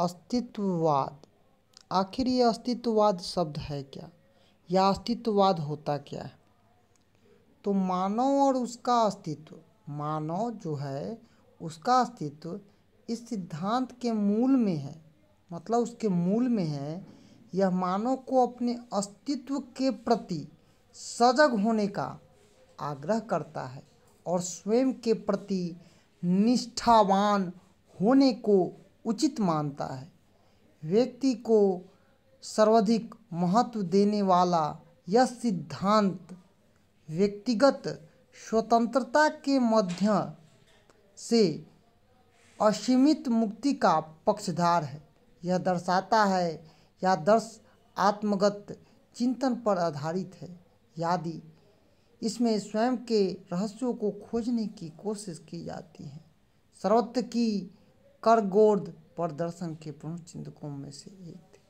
अस्तित्ववाद आखिर ये अस्तित्ववाद शब्द है क्या या अस्तित्ववाद होता क्या है तो मानव और उसका अस्तित्व मानव जो है उसका अस्तित्व इस सिद्धांत के मूल में है मतलब उसके मूल में है यह मानव को अपने अस्तित्व के प्रति सजग होने का आग्रह करता है और स्वयं के प्रति निष्ठावान होने को उचित मानता है व्यक्ति को सर्वाधिक महत्व देने वाला यह सिद्धांत व्यक्तिगत स्वतंत्रता के मध्य से असीमित मुक्ति का पक्षधार है यह दर्शाता है या दर्श आत्मगत चिंतन पर आधारित है यदि इसमें स्वयं के रहस्यों को खोजने की कोशिश की जाती है सर्वत्र की करगोर्द प्रदर्शन के प्रमुख चिंतकों में से एक थे